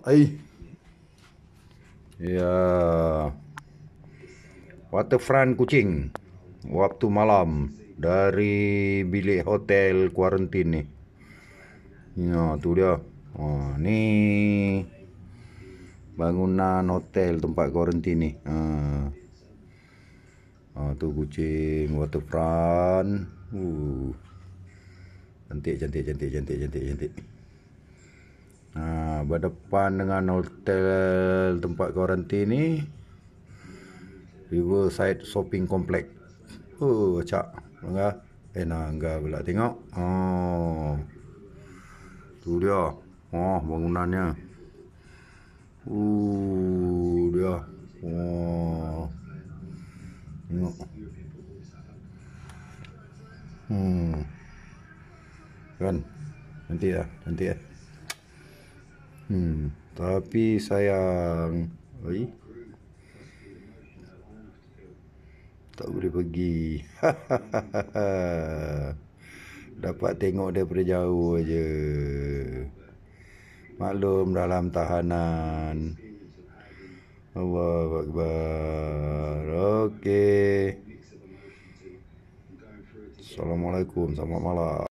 Aí. Ya. Waterfront kucing, Waktu malam dari bilik hotel kuarantin ni. Ya, tu dia. Ha, ni bangunan hotel tempat kuarantin ni. Ha. Ha, tu kucing waterfront. Uh. cantik, cantik, cantik, cantik, cantik. cantik. Ha, berdepan dengan hotel tempat kuarantin ni Riverside Shopping Complex. Oh, cak. Enggak. Eh, nah, enggak pula tengok. Oh. Tu dia. Oh, bangunannya. Uh, dia. Oh. Tengok. Hmm. Kan. Nanti lah, nanti lah. Eh. Hmm, tapi sayang. Oi. Tak boleh pergi. Dapat tengok daripada jauh aje. Maklum dalam tahanan. Allahu Akbar. Okey. Assalamualaikum. Selamat malam.